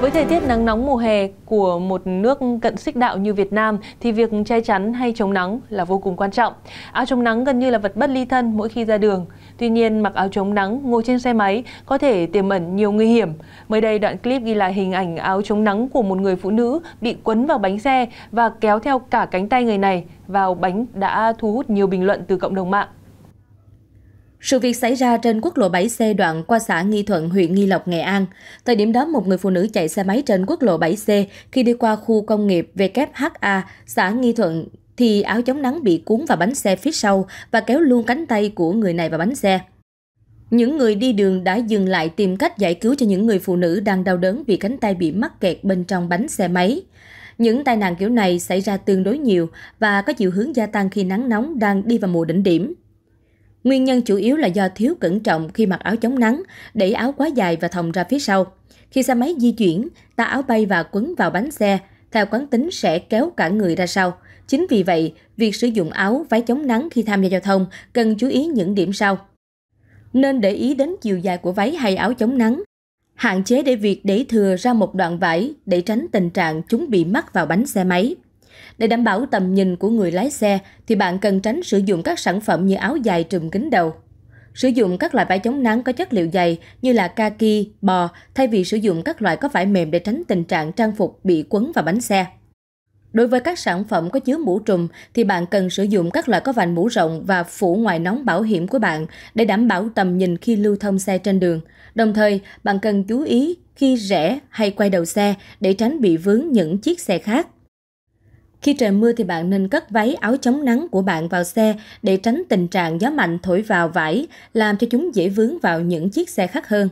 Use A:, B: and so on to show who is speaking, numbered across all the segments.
A: Với thời tiết nắng nóng mùa hè của một nước cận xích đạo như Việt Nam thì việc che chắn hay chống nắng là vô cùng quan trọng. Áo chống nắng gần như là vật bất ly thân mỗi khi ra đường. Tuy nhiên, mặc áo chống nắng, ngồi trên xe máy có thể tiềm ẩn nhiều nguy hiểm. Mới đây, đoạn clip ghi lại hình ảnh áo chống nắng của một người phụ nữ bị quấn vào bánh xe và kéo theo cả cánh tay người này vào bánh đã thu hút nhiều bình luận từ cộng đồng mạng.
B: Sự việc xảy ra trên quốc lộ 7C đoạn qua xã Nghi Thuận, huyện Nghi Lộc, Nghệ An. Thời điểm đó, một người phụ nữ chạy xe máy trên quốc lộ 7C khi đi qua khu công nghiệp WHA, xã Nghi Thuận, thì áo chống nắng bị cuốn vào bánh xe phía sau và kéo luôn cánh tay của người này vào bánh xe. Những người đi đường đã dừng lại tìm cách giải cứu cho những người phụ nữ đang đau đớn vì cánh tay bị mắc kẹt bên trong bánh xe máy. Những tai nạn kiểu này xảy ra tương đối nhiều và có chiều hướng gia tăng khi nắng nóng đang đi vào mùa đỉnh điểm. Nguyên nhân chủ yếu là do thiếu cẩn trọng khi mặc áo chống nắng, để áo quá dài và thòng ra phía sau. Khi xe máy di chuyển, tà áo bay và quấn vào bánh xe, theo quán tính sẽ kéo cả người ra sau. Chính vì vậy, việc sử dụng áo váy chống nắng khi tham gia giao thông cần chú ý những điểm sau. Nên để ý đến chiều dài của váy hay áo chống nắng. Hạn chế để việc để thừa ra một đoạn vải để tránh tình trạng chúng bị mắc vào bánh xe máy. Để đảm bảo tầm nhìn của người lái xe thì bạn cần tránh sử dụng các sản phẩm như áo dài trùm kính đầu. Sử dụng các loại vải chống nắng có chất liệu dày như là kaki, bò thay vì sử dụng các loại có vải mềm để tránh tình trạng trang phục bị quấn vào bánh xe. Đối với các sản phẩm có chứa mũ trùm thì bạn cần sử dụng các loại có vành mũ rộng và phủ ngoài nóng bảo hiểm của bạn để đảm bảo tầm nhìn khi lưu thông xe trên đường. Đồng thời, bạn cần chú ý khi rẽ hay quay đầu xe để tránh bị vướng những chiếc xe khác. Khi trời mưa thì bạn nên cất váy áo chống nắng của bạn vào xe để tránh tình trạng gió mạnh thổi vào vải, làm cho chúng dễ vướng vào những chiếc xe khác hơn.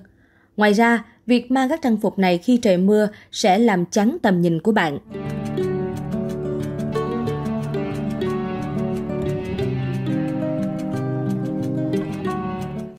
B: Ngoài ra, việc mang các trang phục này khi trời mưa sẽ làm trắng tầm nhìn của bạn.